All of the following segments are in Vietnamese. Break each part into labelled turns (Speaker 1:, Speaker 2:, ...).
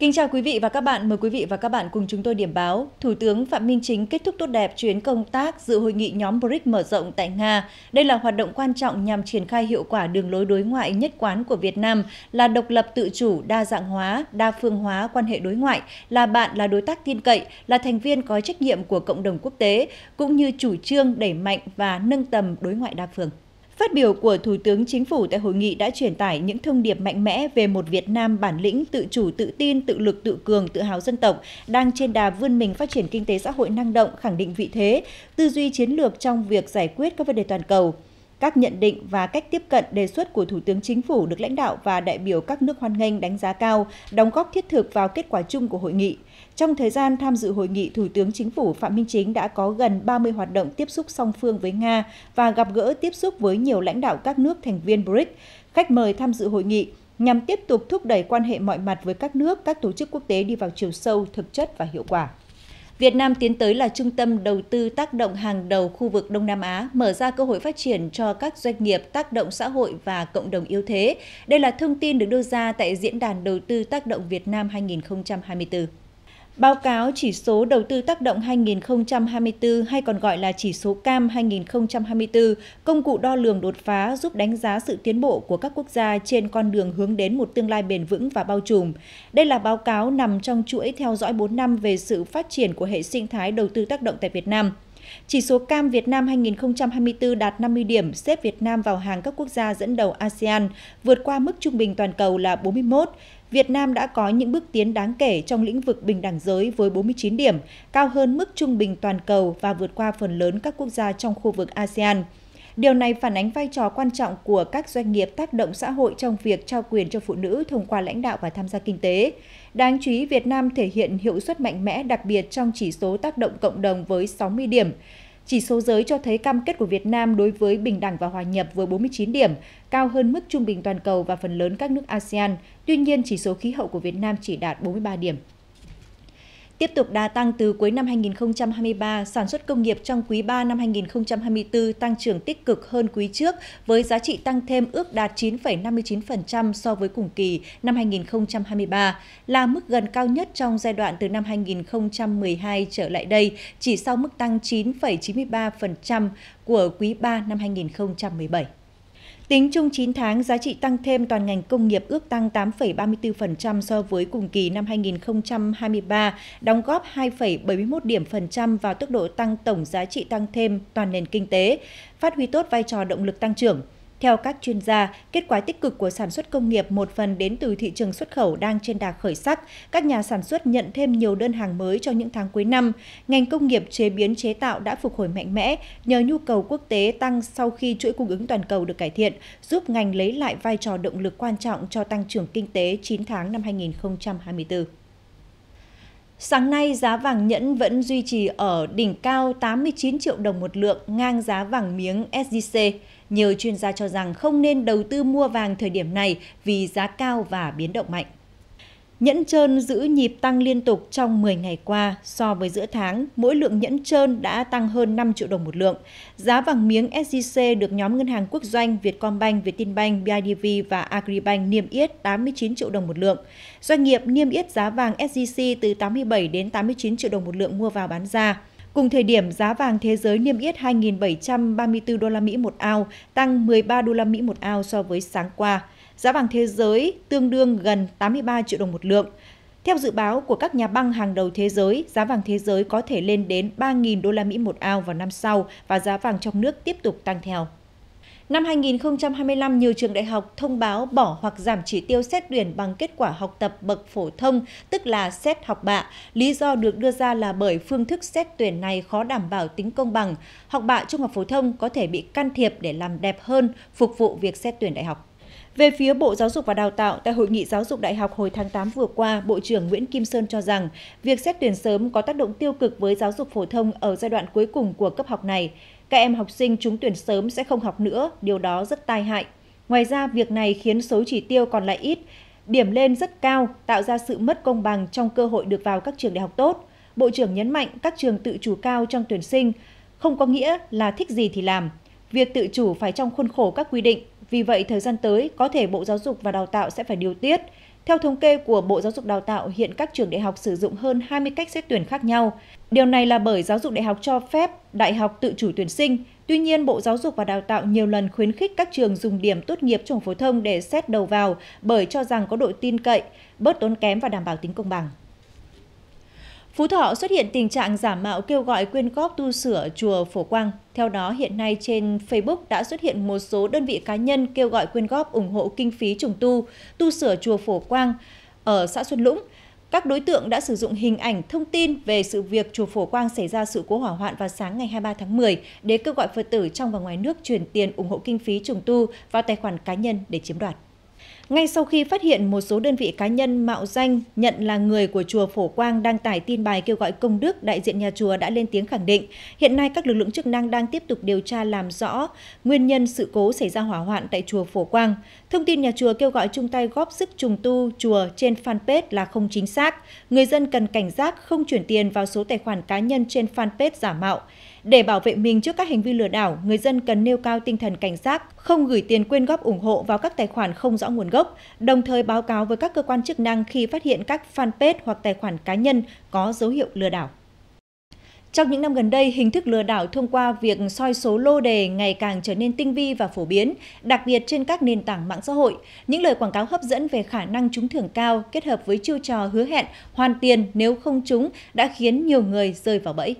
Speaker 1: Kính chào quý vị và các bạn, mời quý vị và các bạn cùng chúng tôi điểm báo. Thủ tướng Phạm Minh Chính kết thúc tốt đẹp chuyến công tác dự hội nghị nhóm BRICS mở rộng tại Nga. Đây là hoạt động quan trọng nhằm triển khai hiệu quả đường lối đối ngoại nhất quán của Việt Nam là độc lập tự chủ, đa dạng hóa, đa phương hóa quan hệ đối ngoại, là bạn là đối tác tin cậy, là thành viên có trách nhiệm của cộng đồng quốc tế, cũng như chủ trương đẩy mạnh và nâng tầm đối ngoại đa phương. Phát biểu của Thủ tướng Chính phủ tại hội nghị đã truyền tải những thông điệp mạnh mẽ về một Việt Nam bản lĩnh, tự chủ, tự tin, tự lực, tự cường, tự hào dân tộc, đang trên đà vươn mình phát triển kinh tế xã hội năng động, khẳng định vị thế, tư duy chiến lược trong việc giải quyết các vấn đề toàn cầu. Các nhận định và cách tiếp cận đề xuất của Thủ tướng Chính phủ được lãnh đạo và đại biểu các nước hoan nghênh đánh giá cao, đóng góp thiết thực vào kết quả chung của hội nghị. Trong thời gian tham dự hội nghị, Thủ tướng Chính phủ Phạm Minh Chính đã có gần 30 hoạt động tiếp xúc song phương với Nga và gặp gỡ tiếp xúc với nhiều lãnh đạo các nước thành viên BRICS. Khách mời tham dự hội nghị nhằm tiếp tục thúc đẩy quan hệ mọi mặt với các nước, các tổ chức quốc tế đi vào chiều sâu, thực chất và hiệu quả. Việt Nam tiến tới là trung tâm đầu tư tác động hàng đầu khu vực Đông Nam Á, mở ra cơ hội phát triển cho các doanh nghiệp tác động xã hội và cộng đồng yếu thế. Đây là thông tin được đưa ra tại Diễn đàn Đầu tư Tác động Việt Nam 2024. Báo cáo chỉ số đầu tư tác động 2024 hay còn gọi là chỉ số CAM 2024, công cụ đo lường đột phá giúp đánh giá sự tiến bộ của các quốc gia trên con đường hướng đến một tương lai bền vững và bao trùm. Đây là báo cáo nằm trong chuỗi theo dõi 4 năm về sự phát triển của hệ sinh thái đầu tư tác động tại Việt Nam – chỉ số cam Việt Nam 2024 đạt 50 điểm, xếp Việt Nam vào hàng các quốc gia dẫn đầu ASEAN, vượt qua mức trung bình toàn cầu là 41. Việt Nam đã có những bước tiến đáng kể trong lĩnh vực bình đẳng giới với 49 điểm, cao hơn mức trung bình toàn cầu và vượt qua phần lớn các quốc gia trong khu vực ASEAN. Điều này phản ánh vai trò quan trọng của các doanh nghiệp tác động xã hội trong việc trao quyền cho phụ nữ thông qua lãnh đạo và tham gia kinh tế. Đáng chú ý, Việt Nam thể hiện hiệu suất mạnh mẽ đặc biệt trong chỉ số tác động cộng đồng với 60 điểm. Chỉ số giới cho thấy cam kết của Việt Nam đối với bình đẳng và hòa nhập với 49 điểm, cao hơn mức trung bình toàn cầu và phần lớn các nước ASEAN. Tuy nhiên, chỉ số khí hậu của Việt Nam chỉ đạt 43 điểm tiếp tục đà tăng từ cuối năm 2023, sản xuất công nghiệp trong quý 3 năm 2024 tăng trưởng tích cực hơn quý trước với giá trị tăng thêm ước đạt 9,59% so với cùng kỳ năm 2023, là mức gần cao nhất trong giai đoạn từ năm 2012 trở lại đây, chỉ sau mức tăng 9,93% của quý 3 năm 2017. Tính chung 9 tháng, giá trị tăng thêm toàn ngành công nghiệp ước tăng 8,34% so với cùng kỳ năm 2023, đóng góp 2,71 điểm phần trăm vào tốc độ tăng tổng giá trị tăng thêm toàn nền kinh tế, phát huy tốt vai trò động lực tăng trưởng. Theo các chuyên gia, kết quả tích cực của sản xuất công nghiệp một phần đến từ thị trường xuất khẩu đang trên đà khởi sắc. Các nhà sản xuất nhận thêm nhiều đơn hàng mới cho những tháng cuối năm. Ngành công nghiệp chế biến chế tạo đã phục hồi mạnh mẽ nhờ nhu cầu quốc tế tăng sau khi chuỗi cung ứng toàn cầu được cải thiện, giúp ngành lấy lại vai trò động lực quan trọng cho tăng trưởng kinh tế 9 tháng năm 2024. Sáng nay, giá vàng nhẫn vẫn duy trì ở đỉnh cao 89 triệu đồng một lượng, ngang giá vàng miếng SJC. Nhiều chuyên gia cho rằng không nên đầu tư mua vàng thời điểm này vì giá cao và biến động mạnh. Nhẫn trơn giữ nhịp tăng liên tục trong 10 ngày qua so với giữa tháng, mỗi lượng nhẫn trơn đã tăng hơn 5 triệu đồng một lượng. Giá vàng miếng SJC được nhóm ngân hàng quốc doanh Vietcombank, Vietinbank, BIDV và Agribank niêm yết 89 triệu đồng một lượng. Doanh nghiệp niêm yết giá vàng SJC từ 87 đến 89 triệu đồng một lượng mua vào bán ra. Cùng thời điểm, giá vàng thế giới niêm yết 2.734 đô la Mỹ một ao, tăng 13 đô la Mỹ một ao so với sáng qua. Giá vàng thế giới tương đương gần 83 triệu đồng một lượng. Theo dự báo của các nhà băng hàng đầu thế giới, giá vàng thế giới có thể lên đến 3.000 đô la Mỹ một ao vào năm sau và giá vàng trong nước tiếp tục tăng theo. Năm 2025, nhiều trường đại học thông báo bỏ hoặc giảm chỉ tiêu xét tuyển bằng kết quả học tập bậc phổ thông, tức là xét học bạ. Lý do được đưa ra là bởi phương thức xét tuyển này khó đảm bảo tính công bằng. Học bạ trung học phổ thông có thể bị can thiệp để làm đẹp hơn, phục vụ việc xét tuyển đại học. Về phía Bộ Giáo dục và Đào tạo, tại Hội nghị Giáo dục Đại học hồi tháng 8 vừa qua, Bộ trưởng Nguyễn Kim Sơn cho rằng việc xét tuyển sớm có tác động tiêu cực với giáo dục phổ thông ở giai đoạn cuối cùng của cấp học này. Các em học sinh trúng tuyển sớm sẽ không học nữa, điều đó rất tai hại. Ngoài ra, việc này khiến số chỉ tiêu còn lại ít, điểm lên rất cao, tạo ra sự mất công bằng trong cơ hội được vào các trường đại học tốt. Bộ trưởng nhấn mạnh các trường tự chủ cao trong tuyển sinh không có nghĩa là thích gì thì làm. Việc tự chủ phải trong khuôn khổ các quy định, vì vậy thời gian tới có thể Bộ Giáo dục và Đào tạo sẽ phải điều tiết. Theo thống kê của Bộ Giáo dục Đào tạo, hiện các trường đại học sử dụng hơn 20 cách xét tuyển khác nhau. Điều này là bởi giáo dục đại học cho phép đại học tự chủ tuyển sinh, tuy nhiên Bộ Giáo dục và Đào tạo nhiều lần khuyến khích các trường dùng điểm tốt nghiệp trung phổ thông để xét đầu vào bởi cho rằng có độ tin cậy, bớt tốn kém và đảm bảo tính công bằng. Phú Thọ xuất hiện tình trạng giả mạo kêu gọi quyên góp tu sửa chùa Phổ Quang. Theo đó, hiện nay trên Facebook đã xuất hiện một số đơn vị cá nhân kêu gọi quyên góp ủng hộ kinh phí trùng tu, tu sửa chùa Phổ Quang ở xã Xuân Lũng các đối tượng đã sử dụng hình ảnh thông tin về sự việc chùa Phổ Quang xảy ra sự cố hỏa hoạn vào sáng ngày 23 tháng 10 để kêu gọi Phật tử trong và ngoài nước chuyển tiền ủng hộ kinh phí trùng tu vào tài khoản cá nhân để chiếm đoạt. Ngay sau khi phát hiện một số đơn vị cá nhân mạo danh nhận là người của chùa Phổ Quang đăng tải tin bài kêu gọi công đức, đại diện nhà chùa đã lên tiếng khẳng định. Hiện nay các lực lượng chức năng đang tiếp tục điều tra làm rõ nguyên nhân sự cố xảy ra hỏa hoạn tại chùa Phổ Quang. Thông tin nhà chùa kêu gọi chung tay góp sức trùng tu chùa trên fanpage là không chính xác. Người dân cần cảnh giác không chuyển tiền vào số tài khoản cá nhân trên fanpage giả mạo. Để bảo vệ mình trước các hành vi lừa đảo, người dân cần nêu cao tinh thần cảnh giác, không gửi tiền quyên góp ủng hộ vào các tài khoản không rõ nguồn gốc, đồng thời báo cáo với các cơ quan chức năng khi phát hiện các fanpage hoặc tài khoản cá nhân có dấu hiệu lừa đảo. Trong những năm gần đây, hình thức lừa đảo thông qua việc soi số lô đề ngày càng trở nên tinh vi và phổ biến, đặc biệt trên các nền tảng mạng xã hội. Những lời quảng cáo hấp dẫn về khả năng trúng thưởng cao kết hợp với chiêu trò hứa hẹn hoàn tiền nếu không trúng đã khiến nhiều người rơi vào bẫy.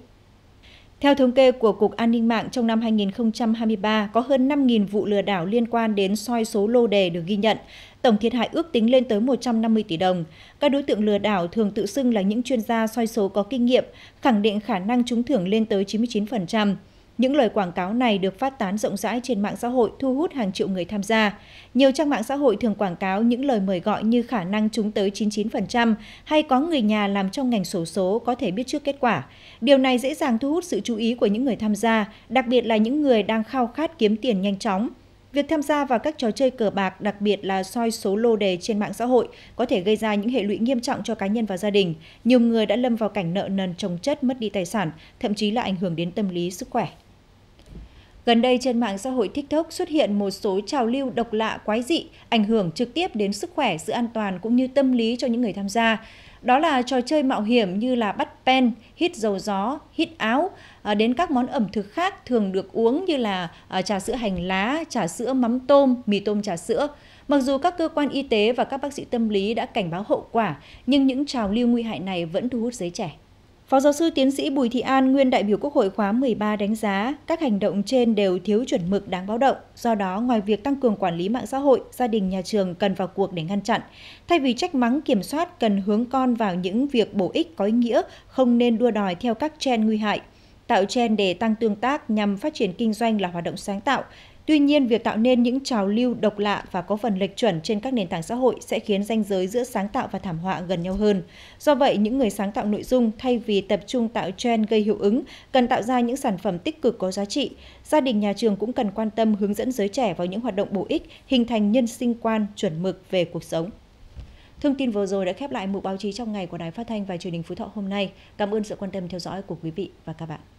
Speaker 1: Theo thống kê của Cục An ninh mạng trong năm 2023, có hơn 5.000 vụ lừa đảo liên quan đến soi số lô đề được ghi nhận. Tổng thiệt hại ước tính lên tới 150 tỷ đồng. Các đối tượng lừa đảo thường tự xưng là những chuyên gia soi số có kinh nghiệm, khẳng định khả năng trúng thưởng lên tới 99%. Những lời quảng cáo này được phát tán rộng rãi trên mạng xã hội thu hút hàng triệu người tham gia. Nhiều trang mạng xã hội thường quảng cáo những lời mời gọi như khả năng trúng tới 99% hay có người nhà làm trong ngành sổ số, số có thể biết trước kết quả. Điều này dễ dàng thu hút sự chú ý của những người tham gia, đặc biệt là những người đang khao khát kiếm tiền nhanh chóng. Việc tham gia vào các trò chơi cờ bạc, đặc biệt là soi số lô đề trên mạng xã hội, có thể gây ra những hệ lụy nghiêm trọng cho cá nhân và gia đình. Nhiều người đã lâm vào cảnh nợ nần chồng chất, mất đi tài sản, thậm chí là ảnh hưởng đến tâm lý, sức khỏe. Gần đây trên mạng xã hội TikTok xuất hiện một số trào lưu độc lạ quái dị, ảnh hưởng trực tiếp đến sức khỏe, sự an toàn cũng như tâm lý cho những người tham gia. Đó là trò chơi mạo hiểm như là bắt pen, hít dầu gió, hít áo, à, đến các món ẩm thực khác thường được uống như là à, trà sữa hành lá, trà sữa mắm tôm, mì tôm trà sữa. Mặc dù các cơ quan y tế và các bác sĩ tâm lý đã cảnh báo hậu quả, nhưng những trào lưu nguy hại này vẫn thu hút giới trẻ. Phó giáo sư tiến sĩ Bùi Thị An, nguyên đại biểu Quốc hội khóa 13 đánh giá các hành động trên đều thiếu chuẩn mực đáng báo động. Do đó, ngoài việc tăng cường quản lý mạng xã hội, gia đình nhà trường cần vào cuộc để ngăn chặn. Thay vì trách mắng kiểm soát, cần hướng con vào những việc bổ ích có ý nghĩa, không nên đua đòi theo các trend nguy hại tạo trend để tăng tương tác nhằm phát triển kinh doanh là hoạt động sáng tạo, Tuy nhiên, việc tạo nên những trào lưu độc lạ và có phần lệch chuẩn trên các nền tảng xã hội sẽ khiến ranh giới giữa sáng tạo và thảm họa gần nhau hơn. Do vậy, những người sáng tạo nội dung thay vì tập trung tạo trend gây hiệu ứng, cần tạo ra những sản phẩm tích cực có giá trị. Gia đình nhà trường cũng cần quan tâm hướng dẫn giới trẻ vào những hoạt động bổ ích, hình thành nhân sinh quan chuẩn mực về cuộc sống. Thông tin vừa rồi đã khép lại mục báo chí trong ngày của Đài Phát thanh và Truyền hình Phú Thọ hôm nay. Cảm ơn sự quan tâm theo dõi của quý vị và các bạn.